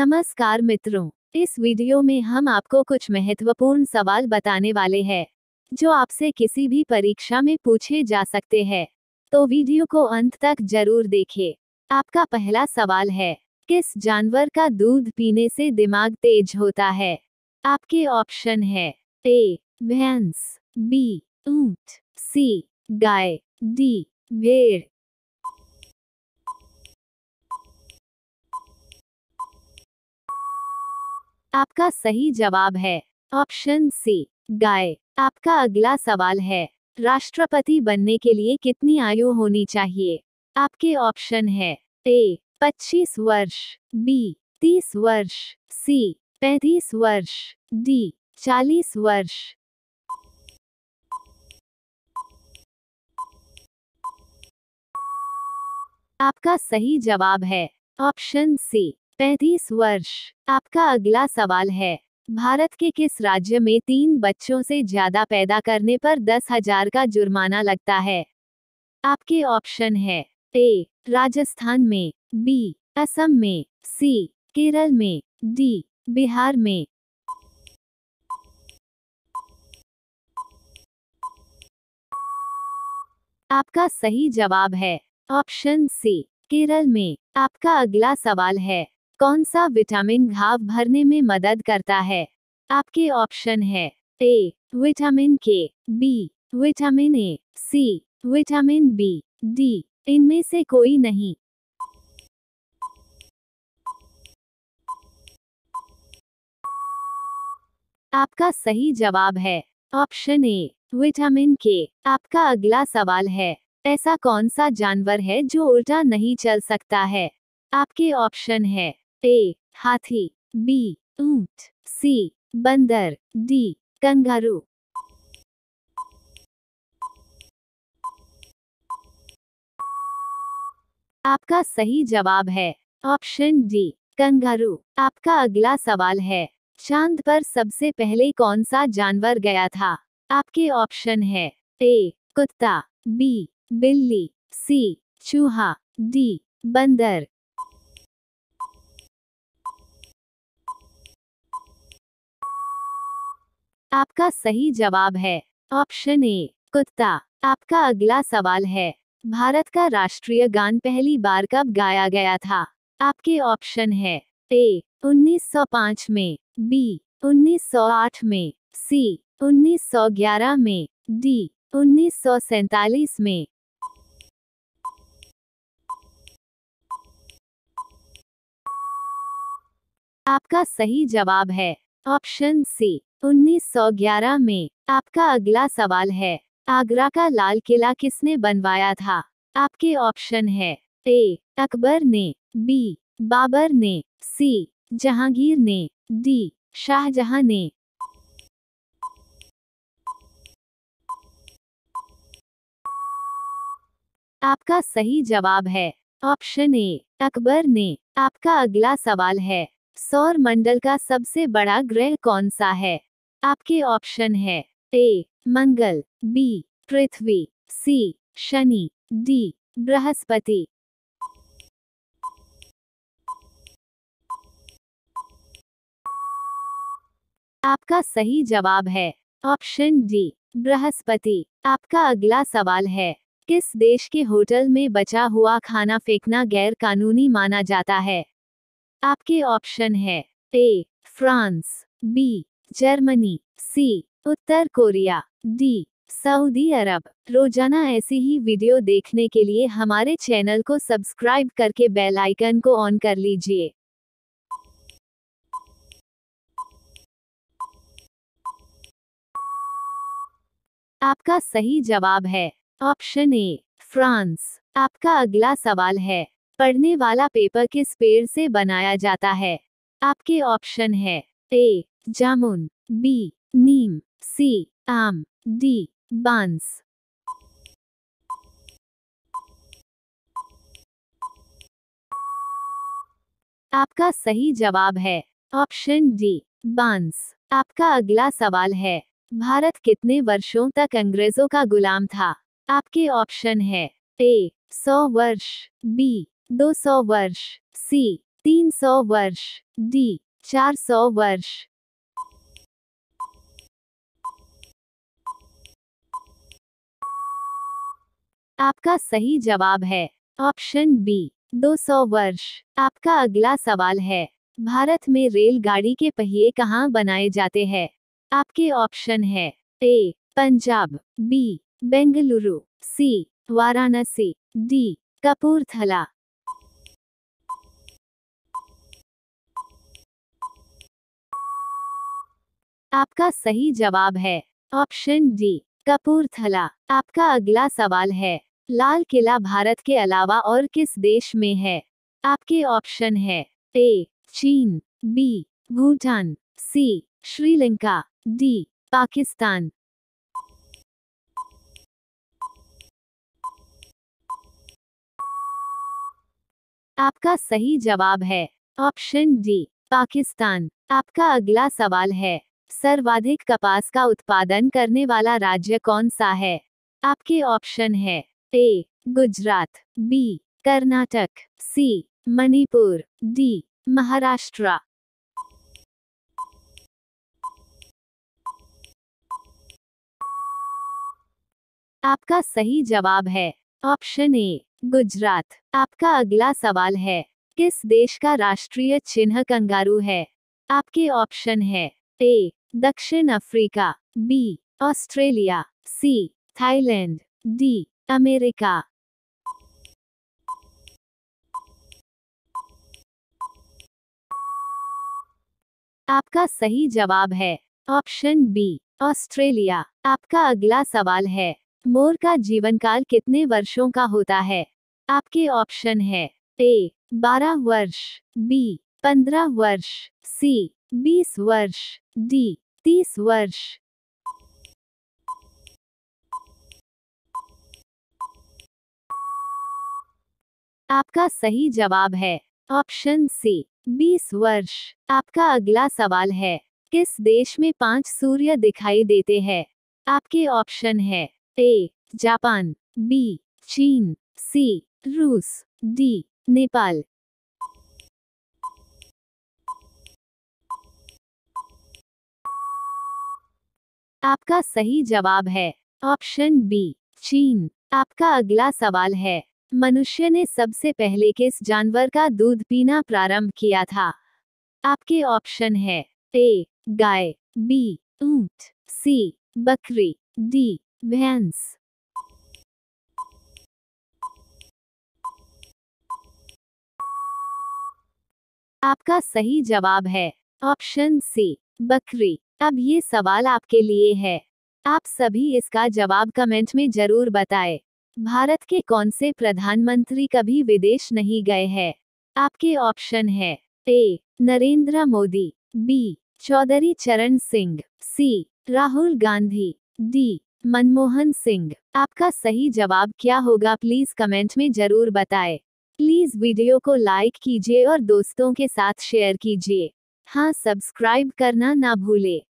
नमस्कार मित्रों इस वीडियो में हम आपको कुछ महत्वपूर्ण सवाल बताने वाले हैं जो आपसे किसी भी परीक्षा में पूछे जा सकते हैं तो वीडियो को अंत तक जरूर देखें। आपका पहला सवाल है किस जानवर का दूध पीने से दिमाग तेज होता है आपके ऑप्शन है ए भैंस बी ऊंट सी गाय डी भेड़ आपका सही जवाब है ऑप्शन सी गाय आपका अगला सवाल है राष्ट्रपति बनने के लिए कितनी आयु होनी चाहिए आपके ऑप्शन है ए 25 वर्ष बी 30 वर्ष सी 35 वर्ष डी 40 वर्ष आपका सही जवाब है ऑप्शन सी पैंतीस वर्ष आपका अगला सवाल है भारत के किस राज्य में तीन बच्चों से ज्यादा पैदा करने पर दस हजार का जुर्माना लगता है आपके ऑप्शन है ए राजस्थान में बी असम में सी केरल में डी बिहार में आपका सही जवाब है ऑप्शन सी केरल में आपका अगला सवाल है कौन सा विटामिन घाव भरने में मदद करता है आपके ऑप्शन है A vitamin K B vitamin A C vitamin B D इनमें से कोई नहीं आपका सही जवाब है ऑप्शन ए विटामिन के आपका अगला सवाल है ऐसा कौन सा जानवर है जो उल्टा नहीं चल सकता है आपके ऑप्शन है ए हाथी बी ऊंट सी बंदर डी कंगारू आपका सही जवाब है ऑप्शन डी कंगारू आपका अगला सवाल है चांद पर सबसे पहले कौन सा जानवर गया था आपके ऑप्शन है ए कुत्ता बी बिल्ली सी चूहा डी बंदर आपका सही जवाब है ऑप्शन ए कुत्ता आपका अगला सवाल है भारत का राष्ट्रीय गान पहली बार कब गाया गया था आपके ऑप्शन है ए 1905 में बी 1908 में सी 1911 में डी उन्नीस में आपका सही जवाब है ऑप्शन सी 1911 में आपका अगला सवाल है आगरा का लाल किला किसने बनवाया था आपके ऑप्शन है ए अकबर ने बी बाबर ने सी जहांगीर ने डी शाहजहां ने आपका सही जवाब है ऑप्शन ए अकबर ने आपका अगला सवाल है सौर मंडल का सबसे बड़ा ग्रह कौन सा है आपके ऑप्शन है A Mangal B Prithvi C Shani D Brihaspati आपका सही जवाब है ऑप्शन डी बृहस्पति आपका अगला सवाल है किस देश के होटल में बचा हुआ खाना फेंकना गैर कानूनी माना जाता है आपके ऑप्शन है A France B Germany C उत्तर कोरिया डी सऊदी अरब रोजाना ऐसी ही वीडियो देखने के लिए हमारे चैनल को सब्सक्राइब करके बेल आइकन को ऑन कर लीजिए आपका सही जवाब है ऑप्शन ए फ्रांस आपका अगला सवाल है पढ़ने वाला पेपर किस पेड़ से बनाया जाता है आपके ऑप्शन है ए जामुन बी नीम सी आम डी बांस आपका सही जवाब है ऑप्शन डी बांस आपका अगला सवाल है भारत कितने वर्षों तक अंग्रेजों का गुलाम था आपके ऑप्शन है ए सौ वर्ष बी 200 वर्ष सी 300 वर्ष डी 400 वर्ष आपका सही जवाब है ऑप्शन बी 200 वर्ष आपका अगला सवाल है भारत में रेलगाड़ी के पहिए कहाँ बनाए जाते हैं आपके ऑप्शन है A Punjab B Bengaluru C Varanasi D Kapurthala आपका सही जवाब है ऑप्शन डी कपूरथला आपका अगला सवाल है लाल किला भारत के अलावा और किस देश में है आपके ऑप्शन है ए चीन B Bhutan C Sri Lanka D Pakistan आपका सही जवाब है ऑप्शन डी पाकिस्तान आपका अगला सवाल है सर्वाधिक कपास का उत्पादन करने वाला राज्य कौन सा है आपके ऑप्शन है A Gujarat B Karnataka C Manipur D Maharashtra आपका सही जवाब है ऑप्शन ए गुजरात आपका अगला सवाल है किस देश का राष्ट्रीय चिन्ह कंगारू है आपके ऑप्शन है ए दक्षिण Africa B Australia C Thailand D America आपका सही जवाब है ऑप्शन बी ऑस्ट्रेलिया आपका अगला सवाल है मोर का जीवन काल कितने वर्षों का होता है आपके ऑप्शन है ए 12 वर्ष बी पंद्रह वर्ष सी बीस वर्ष डी तीस वर्ष आपका सही जवाब है ऑप्शन सी बीस वर्ष आपका अगला सवाल है किस देश में पांच सूर्य दिखाई देते हैं आपके ऑप्शन है ए जापान बी चीन सी रूस डी नेपाल आपका सही जवाब है ऑप्शन बी चीन आपका अगला सवाल है मनुष्य ने सबसे पहले किस जानवर का दूध पीना प्रारंभ किया था आपके ऑप्शन है ए गाय बी ऊंट सी बकरी डी भैंस आपका सही जवाब है ऑप्शन सी बकरी अब ये सवाल आपके लिए है आप सभी इसका जवाब कमेंट में जरूर बताएं। भारत के कौन से प्रधानमंत्री कभी विदेश नहीं गए हैं आपके ऑप्शन है A Narendra Modi B Chaudhary Charan Singh C Rahul Gandhi D Manmohan Singh आपका सही जवाब क्या होगा प्लीज कमेंट में जरूर बताएं। प्लीज वीडियो को लाइक कीजिए और दोस्तों के साथ शेयर कीजिए हाँ सब्सक्राइब करना ना भूले